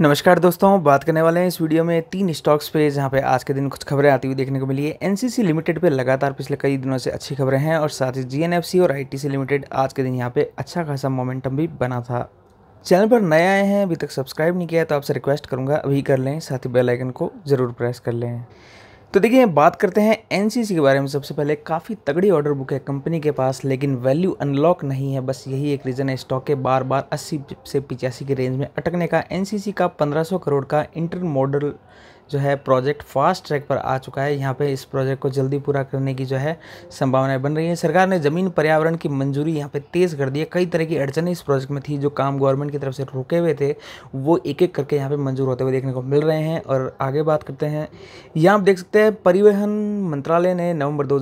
नमस्कार दोस्तों बात करने वाले हैं इस वीडियो में तीन स्टॉक्स पे जहाँ पे आज के दिन कुछ खबरें आती हुई देखने को मिली है एनसीसी लिमिटेड पे लगातार पिछले कई दिनों से अच्छी खबरें हैं और साथ ही जीएनएफसी और आईटीसी लिमिटेड आज के दिन यहाँ पे अच्छा खासा मोमेंटम भी बना था चैनल पर नए आए हैं अभी तक सब्सक्राइब नहीं किया तो आपसे रिक्वेस्ट करूँगा अभी कर लें साथ ही बेलाइकन को ज़रूर प्रेस कर लें तो देखिए बात करते हैं एन के बारे में सबसे पहले काफ़ी तगड़ी ऑर्डर बुक है कंपनी के पास लेकिन वैल्यू अनलॉक नहीं है बस यही एक रीज़न है स्टॉक के बार बार 80 से पिचासी के रेंज में अटकने का एन का 1500 करोड़ का इंटर मॉडल जो है प्रोजेक्ट फास्ट ट्रैक पर आ चुका है यहाँ पे इस प्रोजेक्ट को जल्दी पूरा करने की जो है संभावनाएं बन रही हैं सरकार ने ज़मीन पर्यावरण की मंजूरी यहाँ पे तेज़ कर दी है कई तरह की अड़चने इस प्रोजेक्ट में थी जो काम गवर्नमेंट की तरफ से रुके हुए थे वो एक एक करके यहाँ पर मंजूर होते हुए देखने को मिल रहे हैं और आगे बात करते हैं यहाँ आप देख सकते हैं परिवहन मंत्रालय ने नवंबर दो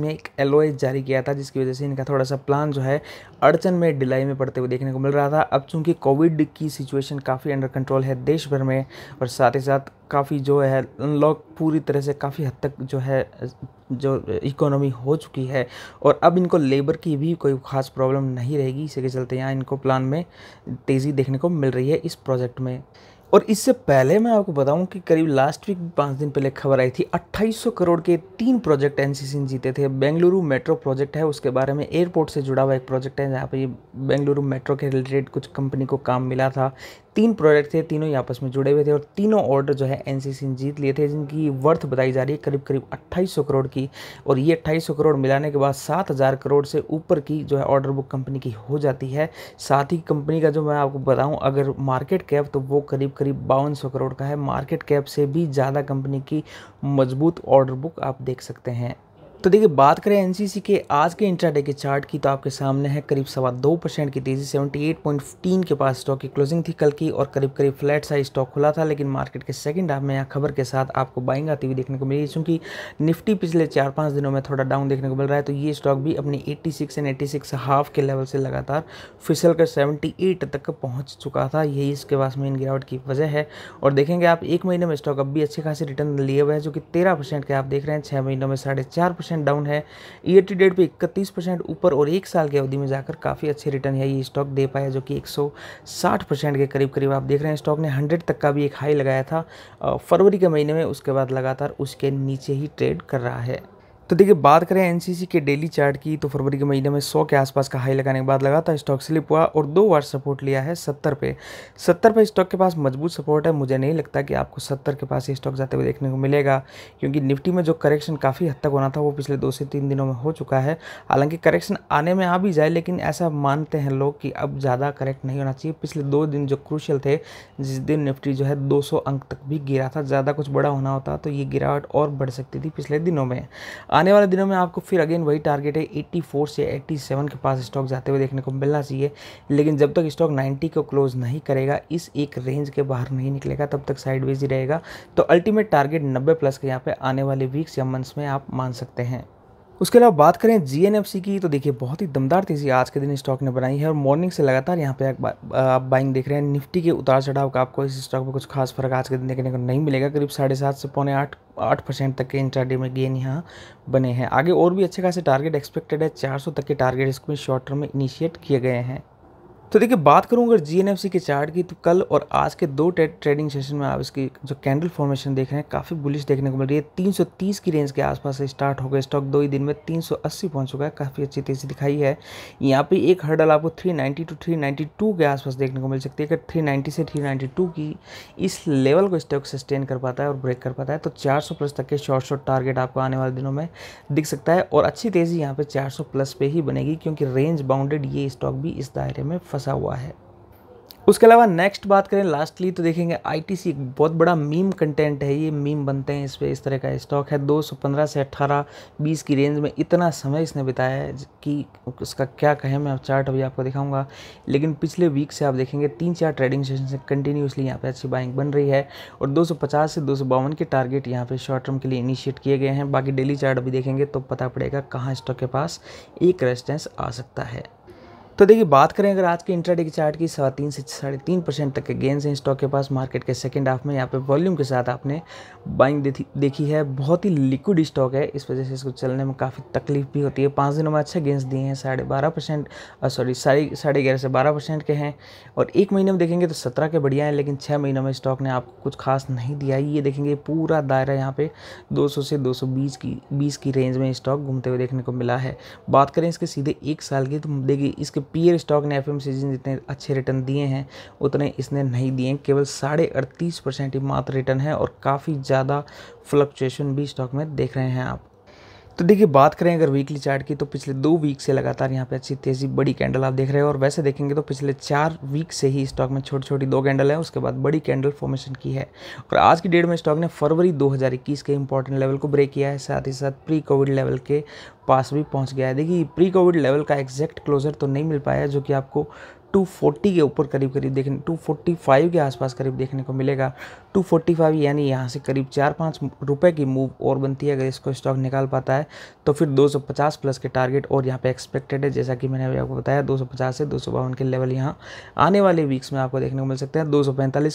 में एक एल जारी किया था जिसकी वजह से इनका थोड़ा सा प्लान जो है अड़चन में डिलाई में पड़ते हुए देखने को मिल रहा था अब चूंकि कोविड की सिचुएशन काफ़ी अंडर कंट्रोल है देश भर में और साथ ही साथ काफ़ी जो है अनलॉक पूरी तरह से काफ़ी हद तक जो है जो इकोनॉमी हो चुकी है और अब इनको लेबर की भी कोई ख़ास प्रॉब्लम नहीं रहेगी इसी के चलते यहाँ इनको प्लान में तेज़ी देखने को मिल रही है इस प्रोजेक्ट में और इससे पहले मैं आपको बताऊं कि करीब लास्ट वीक पाँच दिन पहले खबर आई थी 2800 करोड़ के तीन प्रोजेक्ट एन जीते थे बेंगलुरु मेट्रो प्रोजेक्ट है उसके बारे में एयरपोर्ट से जुड़ा हुआ एक प्रोजेक्ट है जहाँ पर ये बेंगलुरु मेट्रो के रिलेटेड कुछ कंपनी को काम मिला था तीन प्रोडक्ट थे तीनों ही आपस में जुड़े हुए थे और तीनों ऑर्डर जो है एन ने जीत लिए थे जिनकी वर्थ बताई जा रही है करीब करीब 2800 करोड़ की और ये 2800 करोड़ मिलाने के बाद 7000 करोड़ से ऊपर की जो है ऑर्डर बुक कंपनी की हो जाती है साथ ही कंपनी का जो मैं आपको बताऊँ अगर मार्केट कैप तो वो करीब करीब बावन करोड़ का है मार्केट कैप से भी ज़्यादा कंपनी की मजबूत ऑर्डर बुक आप देख सकते हैं तो देखिए बात करें एनसीसी के आज के इंट्राडे के चार्ट की तो आपके सामने है करीब सवा दो परसेंट की तेज़ी सेवेंटी एट पॉइंट फिफ्टीन के पास स्टॉक की क्लोजिंग थी कल की और करीब करीब फ्लैट साइज स्टॉक खुला था लेकिन मार्केट के सेकंड हाफ में यहाँ खबर के साथ आपको बाइंग आती हुई देखने को मिली चूंकि निफ्टी पिछले चार पाँच दिनों में थोड़ा डाउन देखने को मिल रहा है तो ये स्टॉक भी अपने eighty six and eighty six half के लेवल से लगातार फिसल कर सेवेंटी एट तक पहुँच चुका था यही इसके पास मेन गिरावट की वजह है और देखेंगे आप एक महीने में स्टॉक अब भी अच्छे खासे रिटर्न लिए हुए हैं जो कि तेरह परसेंट के आप देख रहे हैं छः महीनों में साढ़े चार परसेंट परसेंट डाउन है ईयर टू डेट पे इकतीस परसेंट ऊपर और एक साल की अवधि में जाकर काफ़ी अच्छे रिटर्न है ये स्टॉक दे पाया जो कि एक परसेंट के करीब करीब आप देख रहे हैं स्टॉक ने हंड्रेड तक का भी एक हाई लगाया था फरवरी के महीने में उसके बाद लगातार उसके नीचे ही ट्रेड कर रहा है तो देखिए बात करें एनसीसी के डेली चार्ट की तो फरवरी के महीने में 100 के आसपास का हाई लगाने के बाद लगातार स्टॉक स्लिप हुआ और दो बार सपोर्ट लिया है 70 पे 70 पे स्टॉक के पास मजबूत सपोर्ट है मुझे नहीं लगता कि आपको 70 के पास ये स्टॉक जाते हुए देखने को मिलेगा क्योंकि निफ्टी में जो करेक्शन काफ़ी हद तक होना था वो पिछले दो से तीन दिनों में हो चुका है हालांकि करेक्शन आने में आ भी जाए लेकिन ऐसा मानते हैं लोग कि अब ज़्यादा करेक्ट नहीं होना चाहिए पिछले दो दिन जो क्रूशल थे जिस दिन निफ्टी जो है दो अंक तक भी गिरा था ज़्यादा कुछ बड़ा होना होता तो ये गिरावट और बढ़ सकती थी पिछले दिनों में आने वाले दिनों में आपको फिर अगेन वही टारगेट है 84 से 87 के पास स्टॉक जाते हुए देखने को मिलना चाहिए लेकिन जब तक स्टॉक 90 को क्लोज नहीं करेगा इस एक रेंज के बाहर नहीं निकलेगा तब तक साइडवेज ही रहेगा तो अल्टीमेट टारगेट 90 प्लस के यहाँ पे आने वाले वीक्स या मंथ्स में आप मान सकते हैं उसके अलावा बात करें जी की तो देखिए बहुत ही दमदार तेज़ी आज के दिन स्टॉक ने बनाई है और मॉर्निंग से लगातार यहाँ पे आप बाइंग देख रहे हैं निफ्टी के उतार चढ़ाव का आपको इस स्टॉक में कुछ खास फर्क आज के दिन देखने को नहीं मिलेगा करीब साढ़े सात से पौने आठ आठ परसेंट तक के इंटरडे में गेन यहाँ बने हैं आगे और भी अच्छे खासे टारगेट एक्सपेक्टेड है चार सौ तक के टारगेट इसको शॉर्ट टर्म में इनिशिएट किए गए हैं तो देखिए बात करूँ अगर जी के चार्ट की तो कल और आज के दो ट्रेडिंग सेशन में आप इसकी जो कैंडल फॉर्मेशन देख रहे हैं काफ़ी बुलिश देखने को मिल रही है 330 की रेंज के आसपास से स्टार्ट हो गया स्टॉक दो ही दिन में 380 पहुंच चुका है काफ़ी अच्छी तेज़ी दिखाई है यहाँ पे एक हर्डल आपको 390 टू 392 के आसपास देखने को मिल सकती है अगर थ्री से थ्री की इस लेवल को स्टॉक सस्टेन कर पाता है और ब्रेक कर पाता है तो चार प्लस तक के शॉर्ट शॉर्ट टारगेट आपको आने वाले दिनों में दिख सकता है और अच्छी तेज़ी यहाँ पर चार प्लस पे ही बनेगी क्योंकि रेंज बाउंडेड ये स्टॉक भी इस दायरे में फंस फंसा हुआ है उसके अलावा नेक्स्ट बात करें लास्टली तो देखेंगे आईटीसी एक बहुत बड़ा मीम कंटेंट है ये मीम बनते हैं इस पर इस तरह का स्टॉक है 215 से 18 20 की रेंज में इतना समय इसने बिताया है कि उसका क्या कहें मैं चार्ट अभी आपको दिखाऊंगा लेकिन पिछले वीक से आप देखेंगे तीन चार ट्रेडिंग सेशन से कंटिन्यूसली यहाँ पर अच्छी बाइंग बन रही है और दो से दो के टारगेट यहाँ पर शॉर्ट टर्म के लिए इनिशिएट किए गए हैं बाकी डेली चार्ट अभी देखेंगे तो पता पड़ेगा कहाँ स्टॉक के पास एक रेजिस्टेंस आ सकता है तो देखिए बात करें अगर आज के इंट्राडे के चार्ट की सवा तीन से साढ़े तीन परसेंट तक के गेंस हैं स्टॉक के पास मार्केट के सेकंड हाफ में यहाँ पे वॉल्यूम के साथ आपने बाइंग देखी देखी है बहुत ही लिक्विड स्टॉक है इस वजह से इसको चलने में काफ़ी तकलीफ भी होती है पाँच दिनों में अच्छे गेंस दिए हैं साढ़े बारह परसेंट सॉरी साढ़े साढ़े ग्यारह से बारह परसेंट के हैं और एक महीने में देखेंगे तो सत्रह के बढ़िया हैं लेकिन छः महीनों में स्टॉक ने आपको कुछ खास नहीं दिया ये देखेंगे पूरा दायरा यहाँ पे सौ से बीस की बीस की रेंज में स्टॉक घूमते हुए देखने को मिला है बात करें इसके सीधे एक साल की तो देखिए इसके पीयर स्टॉक ने एफ जितने अच्छे रिटर्न दिए हैं उतने इसने नहीं दिए केवल साढ़े अड़तीस परसेंट ही मात्र रिटर्न है और काफ़ी ज़्यादा फ्लक्चुएशन भी स्टॉक में देख रहे हैं आप तो देखिए बात करें अगर वीकली चार्ट की तो पिछले दो वीक से लगातार यहाँ पे अच्छी तेज़ी बड़ी कैंडल आप देख रहे हो और वैसे देखेंगे तो पिछले चार वीक से ही स्टॉक में छोटी छोटी दो कैंडल है उसके बाद बड़ी कैंडल फॉर्मेशन की है और आज की डेट में स्टॉक ने फरवरी 2021 के इंपॉर्टेंट लेवल को ब्रेक किया है साथ ही साथ प्री कोविड लेवल के पास भी पहुँच गया है देखिए प्री कोविड लेवल का एग्जैक्ट क्लोजर तो नहीं मिल पाया जो कि आपको 240 के ऊपर करीब करीब देखने 245 के आसपास करीब देखने को मिलेगा 245 यानी यहाँ से करीब चार पाँच रुपए की मूव और बनती है अगर इसको स्टॉक निकाल पाता है तो फिर 250 प्लस के टारगेट और यहाँ पे एक्सपेक्टेड है जैसा कि मैंने अभी आपको बताया 250 से दो के लेवल यहाँ आने वाले वीक्स में आपको देखने को मिल सकते हैं दो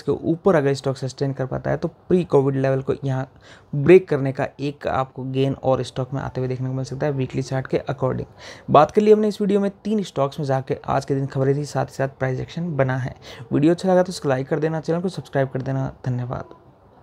के ऊपर अगर स्टॉक सस्टेन कर पाता है तो प्री कोविड लेवल को यहाँ ब्रेक करने का एक आपको गेन और स्टॉक में आते हुए देखने को मिल सकता है वीकली चार्ट के अकॉर्डिंग बात कर ली हमने इस वीडियो में तीन स्टॉक्स में जाकर आज के दिन खबरें थी साथ साथ ही साथ प्राइज एक्शन बना है वीडियो अच्छा लगा तो उसको लाइक कर देना चैनल को सब्सक्राइब कर देना धन्यवाद